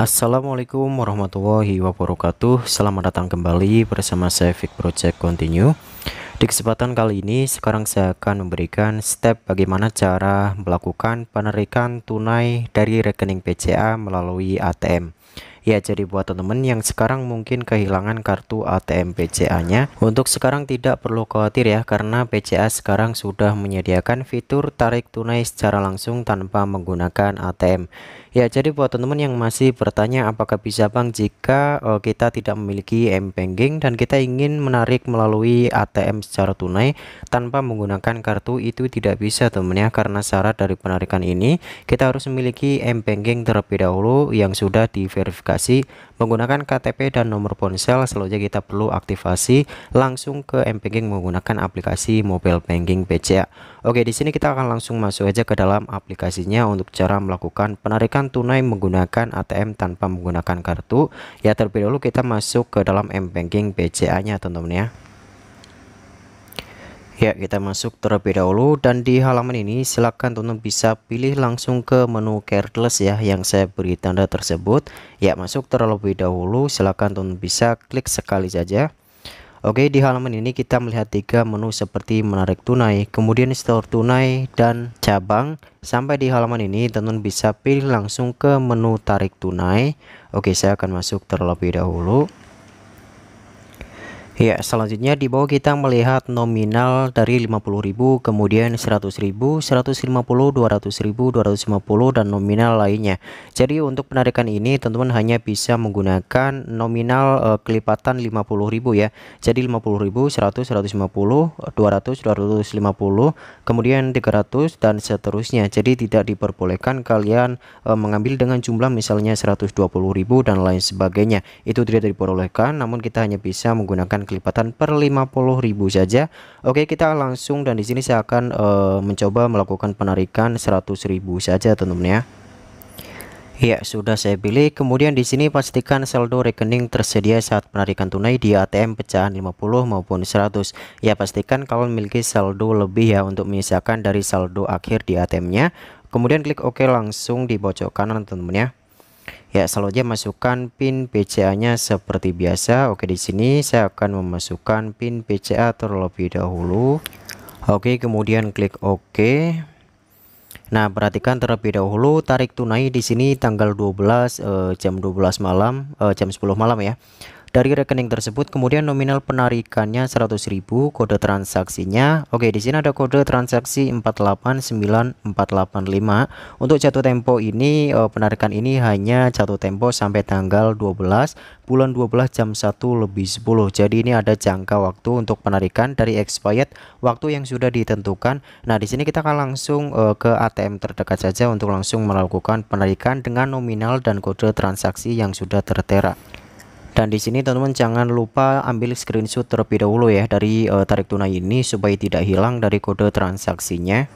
Assalamualaikum warahmatullahi wabarakatuh Selamat datang kembali bersama saya Vic Project Continue Di kesempatan kali ini sekarang saya akan memberikan step bagaimana cara melakukan penarikan tunai dari rekening PCA melalui ATM Ya jadi buat teman-teman yang sekarang mungkin kehilangan kartu ATM BCA-nya, untuk sekarang tidak perlu khawatir ya karena BCA sekarang sudah menyediakan fitur tarik tunai secara langsung tanpa menggunakan ATM. Ya, jadi buat teman-teman yang masih bertanya apakah bisa Bang jika uh, kita tidak memiliki M-Banking dan kita ingin menarik melalui ATM secara tunai tanpa menggunakan kartu itu tidak bisa teman ya karena syarat dari penarikan ini kita harus memiliki M-Banking terlebih dahulu yang sudah diverifikasi menggunakan KTP dan nomor ponsel selanjutnya kita perlu aktivasi langsung ke M-Banking menggunakan aplikasi mobile banking BCA. Oke, di sini kita akan langsung masuk aja ke dalam aplikasinya untuk cara melakukan penarikan pembayaran tunai menggunakan ATM tanpa menggunakan kartu ya terlebih dahulu kita masuk ke dalam M Banking BCA nya teman-teman ya Ya, kita masuk terlebih dahulu dan di halaman ini silakan teman-teman bisa pilih langsung ke menu cardless ya yang saya beri tanda tersebut. Ya, masuk terlebih dahulu silakan teman-teman bisa klik sekali saja. Oke, di halaman ini kita melihat tiga menu seperti menarik tunai, kemudian store tunai, dan cabang. Sampai di halaman ini, teman bisa pilih langsung ke menu tarik tunai. Oke, saya akan masuk terlebih dahulu. Ya, selanjutnya di bawah kita melihat nominal dari 50.000, kemudian 100.000, 150.000, 200.000, 250.000, dan nominal lainnya. Jadi untuk penarikan ini teman-teman hanya bisa menggunakan nominal uh, kelipatan 50.000 ya. Jadi 50.000, 100.000, 150.000, 200.000, kemudian 300 dan seterusnya. Jadi tidak diperbolehkan kalian uh, mengambil dengan jumlah misalnya 120.000 dan lain sebagainya. Itu tidak diperbolehkan, namun kita hanya bisa menggunakan kelipatan per 50.000 saja. Oke, kita langsung dan di sini saya akan uh, mencoba melakukan penarikan 100.000 saja teman-teman ya. Ya, sudah saya pilih. Kemudian di sini pastikan saldo rekening tersedia saat penarikan tunai di ATM pecahan 50 maupun 100. Ya, pastikan kalau memiliki saldo lebih ya untuk menyisakan dari saldo akhir di ATM-nya. Kemudian klik OK langsung di pojok kanan teman-teman ya. Ya, selanjutnya masukkan pin PCA-nya seperti biasa. Oke, di sini saya akan memasukkan pin PCA terlebih dahulu. Oke, kemudian klik OK. Nah, perhatikan terlebih dahulu tarik tunai di sini tanggal 12 eh, jam 12 malam, eh, jam 10 malam ya dari rekening tersebut kemudian nominal penarikannya 100.000 kode transaksinya oke di sini ada kode transaksi 489485 untuk jatuh tempo ini eh, penarikan ini hanya jatuh tempo sampai tanggal 12 bulan 12 jam 1 lebih 10 jadi ini ada jangka waktu untuk penarikan dari expired waktu yang sudah ditentukan nah di sini kita akan langsung eh, ke ATM terdekat saja untuk langsung melakukan penarikan dengan nominal dan kode transaksi yang sudah tertera dan di sini teman-teman jangan lupa ambil screenshot terlebih dahulu ya dari uh, tarik tunai ini supaya tidak hilang dari kode transaksinya.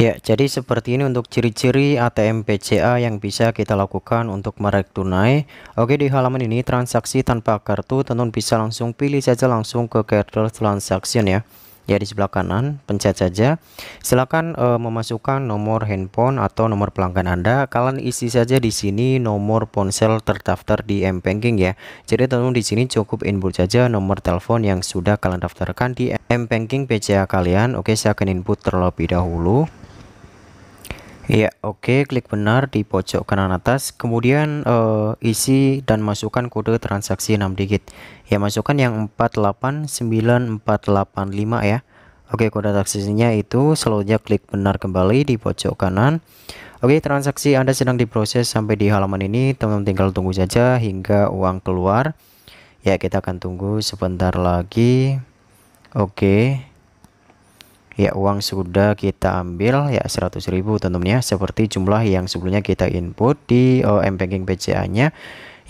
Ya, jadi seperti ini untuk ciri-ciri ATM BCA yang bisa kita lakukan untuk merek tunai. Oke, di halaman ini transaksi tanpa kartu, teman-teman bisa langsung pilih saja langsung ke kertas transaction ya ya di sebelah kanan pencet saja silakan e, memasukkan nomor handphone atau nomor pelanggan Anda kalian isi saja di sini nomor ponsel terdaftar di M Banking ya jadi teman di sini cukup input saja nomor telepon yang sudah kalian daftarkan di M Banking PCA kalian oke saya akan input terlebih dahulu Ya, oke, okay. klik benar di pojok kanan atas. Kemudian uh, isi dan masukkan kode transaksi 6 digit. Ya, masukkan yang 489485 ya. Oke, okay, kode transaksinya itu selanjutnya klik benar kembali di pojok kanan. Oke, okay, transaksi Anda sedang diproses sampai di halaman ini. Teman-teman tinggal tunggu saja hingga uang keluar. Ya, kita akan tunggu sebentar lagi. Oke ya uang sudah kita ambil ya 100.000 tentunya seperti jumlah yang sebelumnya kita input di OM banking BCA nya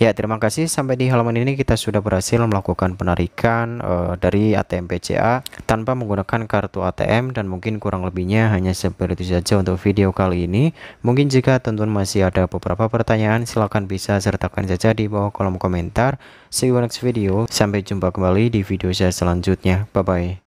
ya terima kasih sampai di halaman ini kita sudah berhasil melakukan penarikan uh, dari ATM BCA tanpa menggunakan kartu ATM dan mungkin kurang lebihnya hanya seperti itu saja untuk video kali ini mungkin jika teman masih ada beberapa pertanyaan silahkan bisa sertakan saja di bawah kolom komentar see you next video sampai jumpa kembali di video saya selanjutnya bye bye